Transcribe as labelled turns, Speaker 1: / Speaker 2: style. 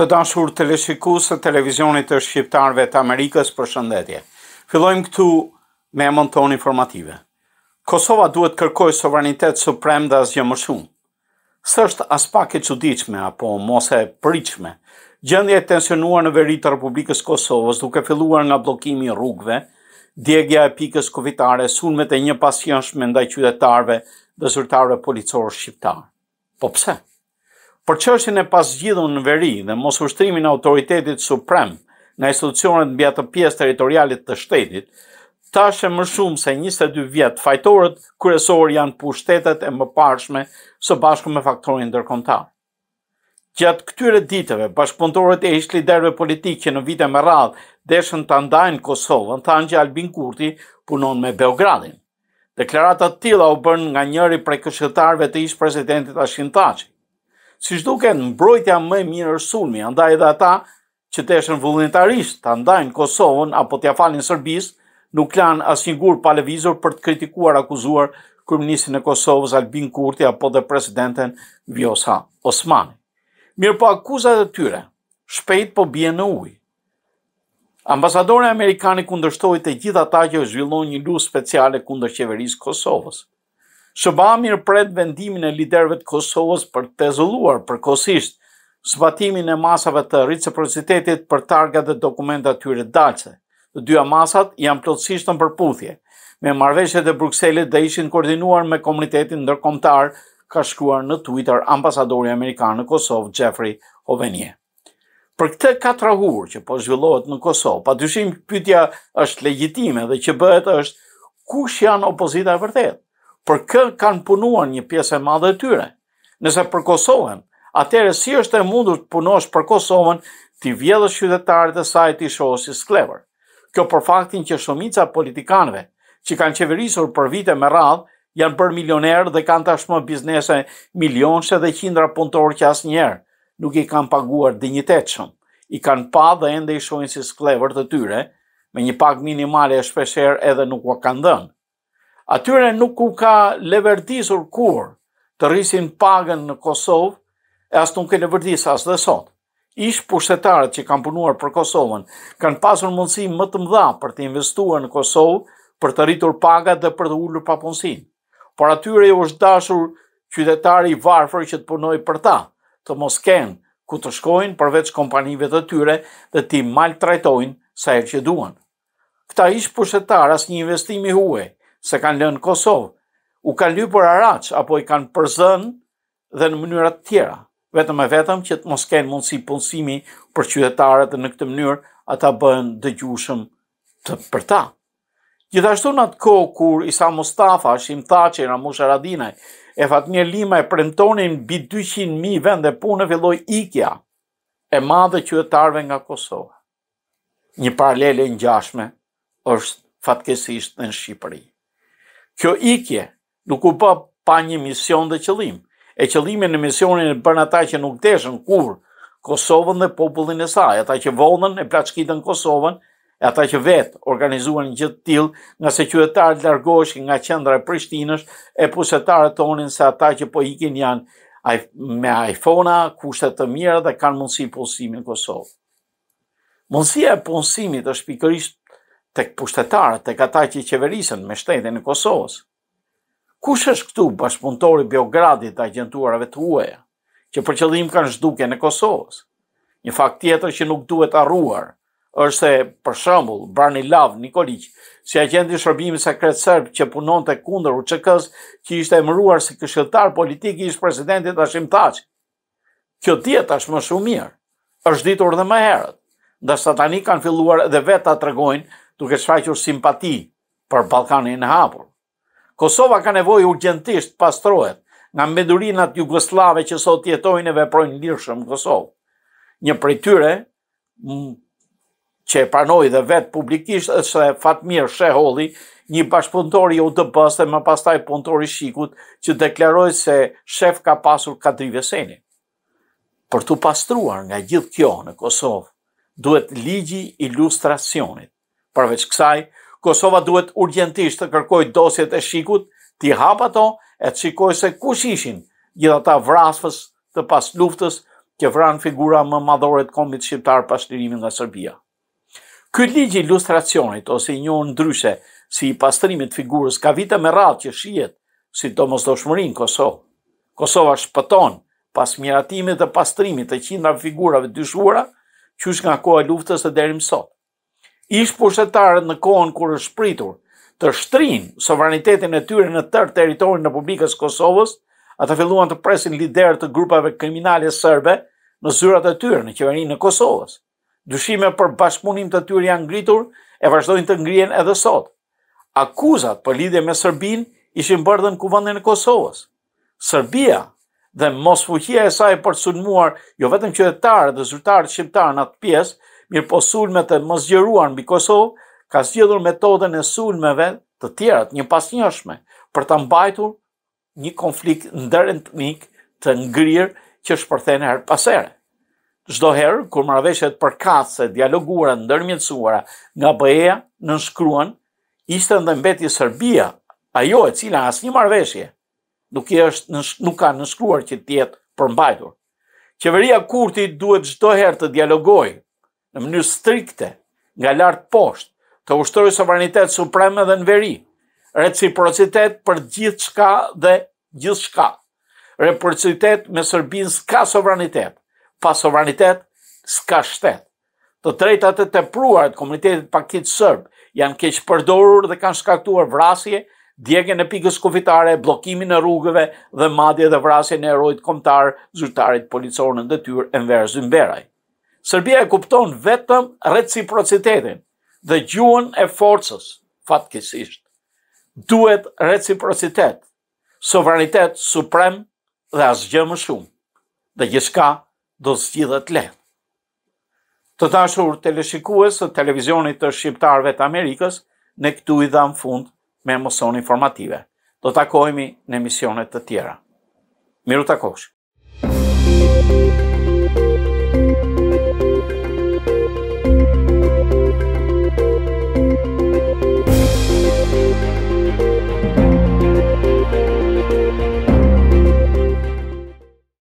Speaker 1: Të dashur të leshikus të televizionit të shqiptarve të Amerikës për shëndetje. Fillojmë këtu me e monton informative. Kosova duhet kërkoj sovranitet suprem dhe asgjë më shumë. Së është pak e qudichme, apo mos e pritshme, gjëndje e tensionuar në veri të Republikës Kosovës duke filluar nga blokimi rrugve, djegja e pikës kovitare, sunmet e një pasjënshme ndaj qytetarve dhe zyrtarve policorë shqiptarë. Po pse? Po pse? Por çështjen e pas gjithun në veri dhe mos ushtrimin autoritetit suprem nga institucionet mbi atë pjesë teritorialit të shtetit, tashë më shumë se 22 vjet fajtorët kryesor janë pushtetet e mëparshme së bashku me faktorin ndërkombëtar. Gjatë këtyre ditëve, bashkëpunëtorët e ish liderëve politikë në vite me radhë deshën të ndajnë Kosovën, thanë që Albin Kurti punon me Beogradin. Deklarata tila u bërnë nga njëri prej këshëtarve të ish presidentit Ashin si shduke në mbrojtja më e mirë është sulmi, andaj edhe ata që të eshen vullnetarisht të andajnë Kosovën apo të jafalin Sërbis, nuk lanë asë një gurë pa për të kritikuar akuzuar kërministin e Kosovës Albin Kurti apo dhe presidenten Vjosa Osmani. Mirë po akuzat e tyre, shpejt po bje në ujë. Ambasadore Amerikani kundërshtoj të gjitha ta që zhvillon një lusë speciale kundër qeverisë Kosovës. Shëba mirë pret vendimin e liderve të Kosovës për të zulluar përkosisht zbatimin e masave të reciprocitetit për targat dhe dokumentat tyre dalse. Të dyja masat janë plotësisht në përputhje. Me marveshjet e Bruxellit dhe ishin koordinuar me komunitetin ndërkomtar, ka shkuar në Twitter ambasadori Amerikanë në Kosovë, Jeffrey Ovenie. Për këtë hurë që po zhvillohet në Kosovë, pa dyshim pytja është legjitime dhe që bëhet është kush janë opozita e vërtetë për kë kanë punuar një pjesë e madhe e tyre. Nëse për Kosovën, atëherë si është e mundur të punosh për Kosovën ti vjedhësh qytetarët e saj ti shohësh si sklever. Kjo për faktin që shumica politikanëve që kanë qeverisur për vite me radhë janë bërë milionerë dhe kanë tashmë biznese milionëse dhe qindra punëtorë që asnjëherë nuk i kanë paguar dinjitetshëm. I kanë pa dhe ende i shohin si sklever të tyre me një pagë minimale e shpesher edhe nuk u kanë dhënë atyre nuk u ka levertisur kur të rrisin pagën në Kosovë, e asë nuk e levertisë asë dhe sot. Ishë pushtetarët që kanë punuar për Kosovën, kanë pasur mundësi më të mdha për të investua në Kosovë, për të rritur pagat dhe për të ullur papunësin. Por atyre u është dashur qytetari i varfër që të punoj për ta, të mosken ku të shkojnë përveç kompanive të tyre dhe ti mal trajtojnë sa e që duan. Këta ishë pushtetarë asë një investimi huaj, se kanë lënë Kosovë, u kanë lyer për Araç apo i kanë përzën dhe në mënyra të tjera, vetëm e vetëm që të mos kenë mundësi punësimi për qytetarët në këtë mënyrë, ata bëhen dëgjushëm të për ta. Gjithashtu në atë kohë kur Isa Mustafa, Shim Thaçi, Ramush Aradinaj, e Fatmir Lima e premtonin mbi 200 mijë vende pune filloi ikja e madhe qytetarëve nga Kosova. Një paralele ngjashme është fatkesisht në Shqipëri kjo ikje nuk u pa pa një mision dhe qëllim. E qëllimi në misionin e bën ta që nuk deshën kur Kosovën dhe popullin e saj, ata që vonën e plaçkitën Kosovën, e ata që vetë organizuan një gjithë tilë, nga se qyëtarët largosh nga qendra e Prishtinës, e pusetarët tonin se ata që po ikin janë me iPhone-a, kushtet të mira dhe kanë mundësi punësimi në Kosovë. Mundësia e punësimit është pikërisht tek këpushtetarët, tek ata që i qeverisën me shtetin e Kosovës. Kush është këtu bashkëpunëtori Beogradit të agjentuarëve të huaja, që për qëllim kanë zhduke në Kosovës? Një fakt tjetër që nuk duhet arruar, është se për shëmbull, Brani Lav Nikolić, si agenti i shërbimit sekret serb që punon të kundër UÇK-s, që ishte emëruar si këshilltar politik i presidentit Hashim Thaç. Kjo diet është më shumë mirë. Është ditur edhe më herët, ndërsa tani kanë filluar edhe vetë ta tregojnë duke shfaqur simpati për Ballkanin e hapur. Kosova ka nevojë urgjentisht pastrohet nga mbendurinat jugoslave që sot jetojnë e veprojnë lirshëm Kosovë. Një prej tyre që e pranoi dhe vet publikisht është Fatmir Sheholli, një bashkëpunëtor i UDP-s dhe më pastaj punëtor i Shikut, që deklaroi se shef ka pasur Kadri Veseni. Për të pastruar nga gjithë kjo në Kosovë, duhet ligji ilustracionit. Përveç kësaj, Kosova duhet urgjentisht të kërkoj dosjet e shikut, t'i hap ato e të shikoj se kush ishin gjitha ta vrasfës të pas luftës që vran figura më madhore të kombit shqiptar pas lirimin nga Serbia. Ky ligj i ilustracionit ose i njohur ndryshe si i pastrimit të figurës ka vite me radhë që shihet si domosdoshmërinë Kosovë. Kosova shpëton pas miratimit dhe pastrimit të qindra figurave dyshuara qysh nga koha e luftës dhe deri më sot ish pushtetarët në kohën kur është pritur të shtrinë sovranitetin e tyre në tërë teritorin në publikës Kosovës, ata filluan të presin liderët të grupave kriminale sërbe në zyrat e tyre në qeverinë në Kosovës. Dushime për bashkëpunim të tyre janë ngritur e vazhdojnë të ngrihen edhe sot. Akuzat për lidhje me Serbinë ishin bërë në kuvendin e Kosovës. Serbia dhe mosfuqia e saj për të sulmuar jo vetëm qytetarët dhe zyrtarët shqiptarë në atë pjesë, mirë po sulmet e më zgjeruar në Kosovë, ka zgjedhur metoden e sulmeve të tjera, një pasnjëshme, për të mbajtur një konflikt ndërën të mikë të ngrirë që shpërthejnë herë pasere. Zdo herë, kur mraveshet për kace, dialoguara, ndërmjëtësuara nga bëheja në nëshkruan, ishte ndë mbeti Serbia, ajo e cila asë një marveshje, nuk, është nuk ka nëshkruar që tjetë përmbajtur. Qeveria Kurti duhet zdo herë të dialogojë në mënyrë strikte, nga lartë poshtë, të ushtrojë sovranitet suprem edhe në veri, reciprocitet për gjithë shka dhe gjithë shka. Reciprocitet me Serbin s'ka sovranitet, pa sovranitet s'ka shtet. Të drejtat e tepruar të komunitetit pakit sërb janë keq përdorur dhe kanë shkaktuar vrasje, djegën e pikës kufitare, bllokimin e rrugëve dhe madje edhe vrasjen e heroit kombëtar, zyrtarit policor në detyrë Enver Zymberaj. Serbia e kupton vetëm reciprocitetin dhe gjuën e forcës, fatkesisht. Duhet reciprocitet, sovranitet suprem dhe asgjë më shumë, dhe gjithka do të zgjidhet lehtë. Të dashur teleshikues të televizionit të shqiptarëve të Amerikës, ne këtu i dham fund me mëson informative. Do takohemi në emisionet të tjera. Miru takosh.